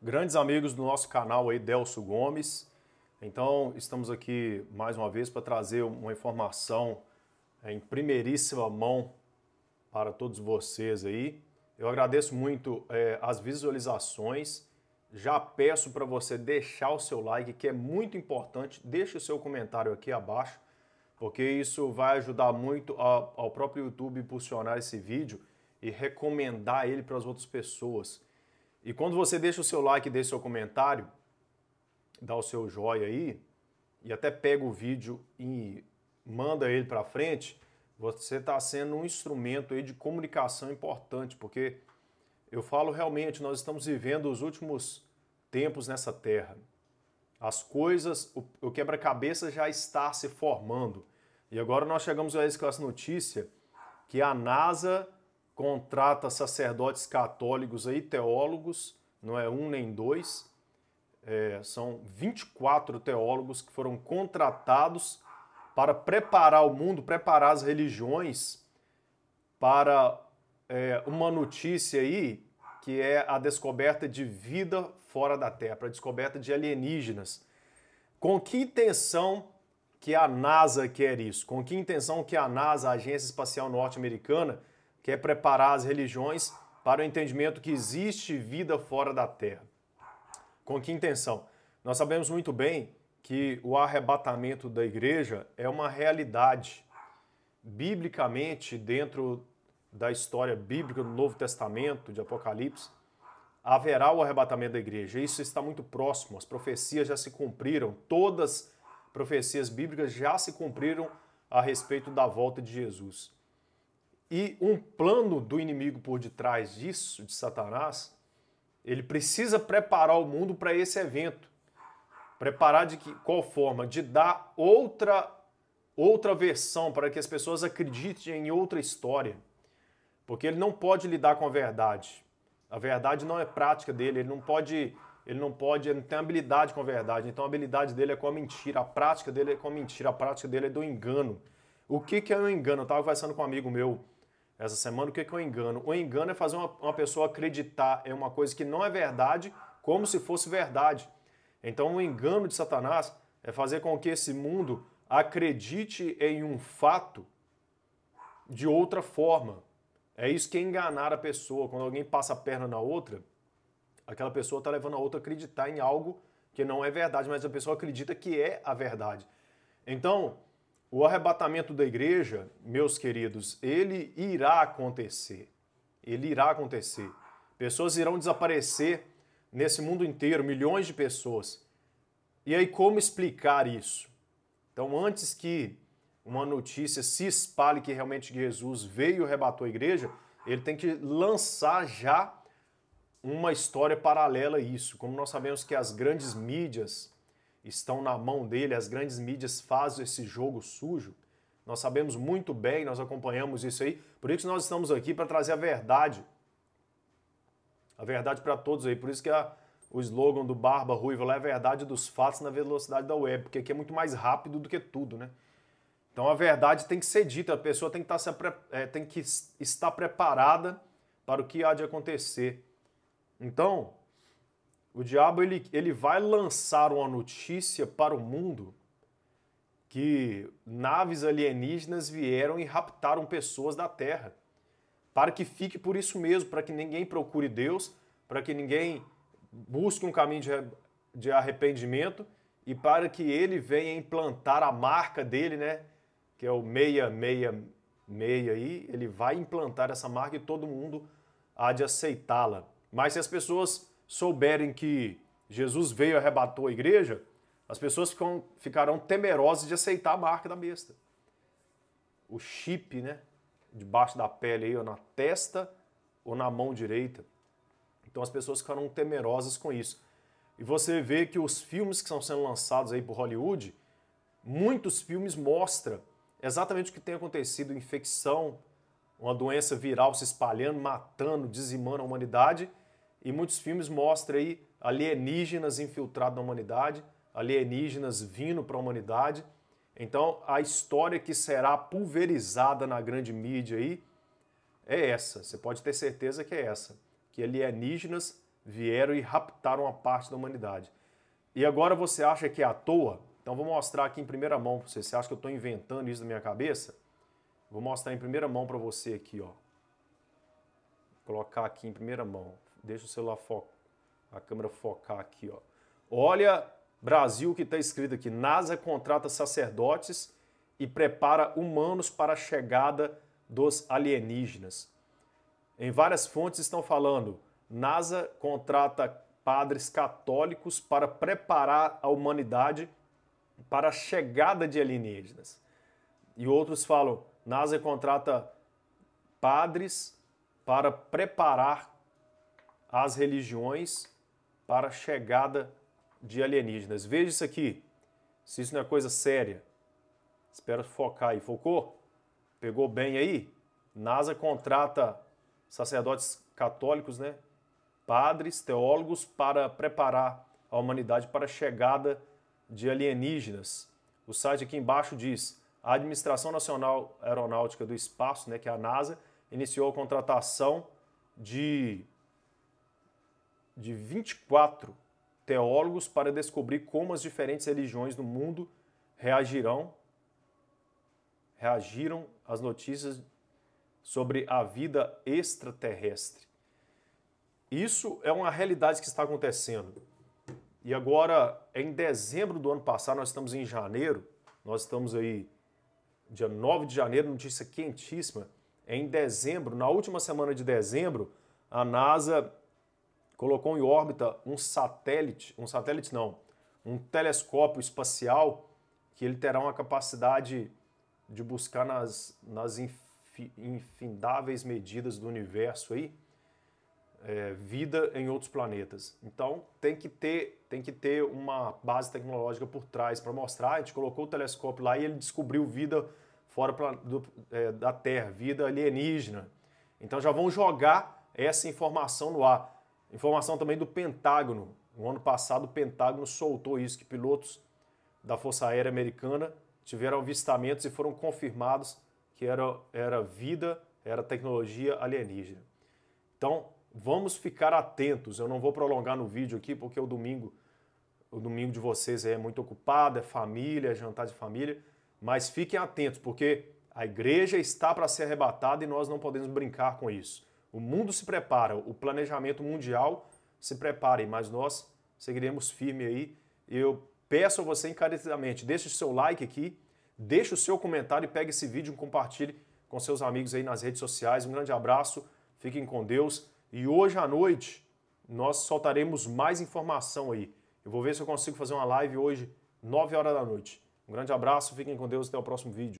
grandes amigos do nosso canal aí, Delso Gomes. Então, estamos aqui mais uma vez para trazer uma informação é, em primeiríssima mão para todos vocês aí. Eu agradeço muito é, as visualizações. Já peço para você deixar o seu like, que é muito importante. Deixe o seu comentário aqui abaixo, porque isso vai ajudar muito a, ao próprio YouTube impulsionar esse vídeo e recomendar ele para as outras pessoas. E quando você deixa o seu like, deixa o seu comentário, dá o seu joinha aí e até pega o vídeo e manda ele para frente, você está sendo um instrumento aí de comunicação importante, porque eu falo realmente, nós estamos vivendo os últimos tempos nessa terra. As coisas, o, o quebra-cabeça já está se formando. E agora nós chegamos a esse com essa notícia que a NASA contrata sacerdotes católicos aí, teólogos, não é um nem dois, é, são 24 teólogos que foram contratados para preparar o mundo, preparar as religiões para é, uma notícia aí que é a descoberta de vida fora da Terra, para a descoberta de alienígenas. Com que intenção que a NASA quer isso? Com que intenção que a NASA, a Agência Espacial Norte-Americana, que é preparar as religiões para o entendimento que existe vida fora da terra. Com que intenção? Nós sabemos muito bem que o arrebatamento da igreja é uma realidade. Biblicamente, dentro da história bíblica do Novo Testamento, de Apocalipse, haverá o arrebatamento da igreja. Isso está muito próximo. As profecias já se cumpriram. Todas as profecias bíblicas já se cumpriram a respeito da volta de Jesus. E um plano do inimigo por detrás disso, de Satanás, ele precisa preparar o mundo para esse evento. Preparar de que, qual forma? De dar outra outra versão para que as pessoas acreditem em outra história. Porque ele não pode lidar com a verdade. A verdade não é prática dele, ele não pode, ele não pode, ele não tem habilidade com a verdade. Então a habilidade dele é com a mentira, a prática dele é com a mentira, a prática dele é do engano. O que que é o um engano? Eu estava conversando com um amigo meu, essa semana. O que é, que é o engano? O engano é fazer uma, uma pessoa acreditar em uma coisa que não é verdade, como se fosse verdade. Então, o engano de Satanás é fazer com que esse mundo acredite em um fato de outra forma. É isso que é enganar a pessoa. Quando alguém passa a perna na outra, aquela pessoa está levando a outra a acreditar em algo que não é verdade, mas a pessoa acredita que é a verdade. Então, o arrebatamento da igreja, meus queridos, ele irá acontecer. Ele irá acontecer. Pessoas irão desaparecer nesse mundo inteiro, milhões de pessoas. E aí, como explicar isso? Então, antes que uma notícia se espalhe que realmente Jesus veio e arrebatou a igreja, ele tem que lançar já uma história paralela a isso. Como nós sabemos que as grandes mídias estão na mão dele, as grandes mídias fazem esse jogo sujo. Nós sabemos muito bem, nós acompanhamos isso aí. Por isso nós estamos aqui para trazer a verdade. A verdade para todos aí. Por isso que a, o slogan do Barba Ruiva lá é a verdade dos fatos na velocidade da web, porque aqui é muito mais rápido do que tudo, né? Então a verdade tem que ser dita, a pessoa tem que tá estar, é, tem que estar preparada para o que há de acontecer. Então, o diabo ele, ele vai lançar uma notícia para o mundo que naves alienígenas vieram e raptaram pessoas da Terra. Para que fique por isso mesmo, para que ninguém procure Deus, para que ninguém busque um caminho de, de arrependimento e para que ele venha implantar a marca dele, né? Que é o 666 aí, ele vai implantar essa marca e todo mundo há de aceitá-la. Mas se as pessoas souberem que Jesus veio e arrebatou a igreja, as pessoas ficam, ficarão temerosas de aceitar a marca da besta. O chip, né? Debaixo da pele aí, ou na testa ou na mão direita. Então as pessoas ficarão temerosas com isso. E você vê que os filmes que estão sendo lançados aí por Hollywood, muitos filmes mostram exatamente o que tem acontecido, infecção, uma doença viral se espalhando, matando, dizimando a humanidade e muitos filmes mostram aí alienígenas infiltrados na humanidade, alienígenas vindo para a humanidade. Então, a história que será pulverizada na grande mídia aí é essa. Você pode ter certeza que é essa, que alienígenas vieram e raptaram uma parte da humanidade. E agora você acha que é à toa? Então vou mostrar aqui em primeira mão para você. Você acha que eu estou inventando isso na minha cabeça? Vou mostrar em primeira mão para você aqui, ó. Vou colocar aqui em primeira mão. Deixa o celular foco, a câmera focar aqui, ó. Olha Brasil que está escrito aqui. NASA contrata sacerdotes e prepara humanos para a chegada dos alienígenas. Em várias fontes estão falando, NASA contrata padres católicos para preparar a humanidade para a chegada de alienígenas. E outros falam, NASA contrata padres para preparar as religiões para a chegada de alienígenas. Veja isso aqui, se isso não é coisa séria. Espero focar aí. Focou? Pegou bem aí? NASA contrata sacerdotes católicos, né? Padres, teólogos, para preparar a humanidade para a chegada de alienígenas. O site aqui embaixo diz: a Administração Nacional Aeronáutica do Espaço, né, que é a NASA, iniciou a contratação de de 24 teólogos para descobrir como as diferentes religiões do mundo reagirão reagiram às notícias sobre a vida extraterrestre. Isso é uma realidade que está acontecendo. E agora, em dezembro do ano passado, nós estamos em janeiro, nós estamos aí dia 9 de janeiro, notícia quentíssima. Em dezembro, na última semana de dezembro, a NASA colocou em órbita um satélite, um satélite não, um telescópio espacial que ele terá uma capacidade de buscar nas, nas infi, infindáveis medidas do universo aí, é, vida em outros planetas. Então tem que ter tem que ter uma base tecnológica por trás para mostrar. A gente colocou o telescópio lá e ele descobriu vida fora pra, do, é, da Terra, vida alienígena. Então já vão jogar essa informação no ar. Informação também do Pentágono. No ano passado, o Pentágono soltou isso, que pilotos da Força Aérea Americana tiveram avistamentos e foram confirmados que era, era vida, era tecnologia alienígena. Então, vamos ficar atentos. Eu não vou prolongar no vídeo aqui, porque o domingo, o domingo de vocês é muito ocupado, é família, é jantar de família, mas fiquem atentos, porque a igreja está para ser arrebatada e nós não podemos brincar com isso. O mundo se prepara, o planejamento mundial se prepare, mas nós seguiremos firme aí. Eu peço a você encarecidamente, deixe o seu like aqui, deixe o seu comentário e pegue esse vídeo e compartilhe com seus amigos aí nas redes sociais. Um grande abraço, fiquem com Deus e hoje à noite nós soltaremos mais informação aí. Eu vou ver se eu consigo fazer uma live hoje, 9 horas da noite. Um grande abraço, fiquem com Deus, até o próximo vídeo.